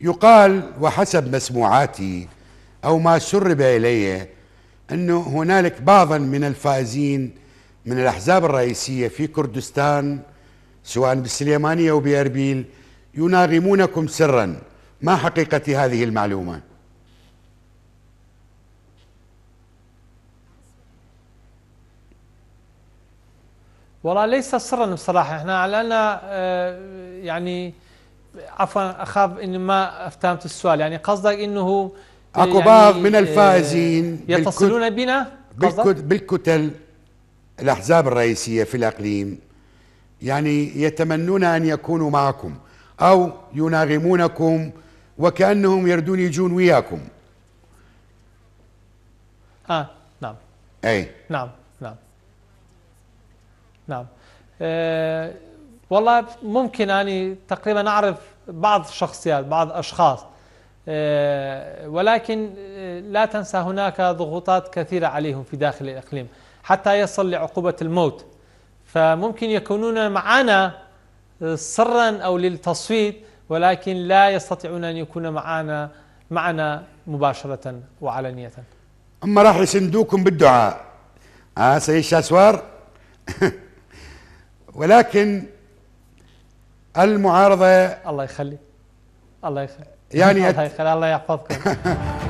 يقال وحسب مسموعاتي أو ما سرب إلي أنه هنالك بعضا من الفائزين من الأحزاب الرئيسية في كردستان سواء بالسليمانية أو بأربيل يناغمونكم سرا ما حقيقة هذه المعلومة والله ليس سرا بصراحة احنا على آه، يعني عفوا اخاف اني ما افتهمت السؤال يعني قصدك انه آه، اكو يعني بعض من آه، الفائزين يتصلون بنا بالكتل الاحزاب الرئيسيه في الاقليم يعني يتمنون ان يكونوا معكم او يناغمونكم وكانهم يردون يجون وياكم اه نعم اي نعم نعم نعم آه والله ممكن اني يعني تقريبا اعرف بعض الشخصيات بعض أشخاص آه، ولكن آه، لا تنسى هناك ضغوطات كثيرة عليهم في داخل الإقليم حتى يصل لعقوبة الموت فممكن يكونون معنا آه، سرا أو للتصويت ولكن لا يستطيعون أن يكون معنا معنا مباشرة وعلنية أما راح يسندوكم بالدعاء آه سيد الشاسوار ولكن المعارضة الله يخلي الله يخلي يعني الله يخلي الله يحفظكم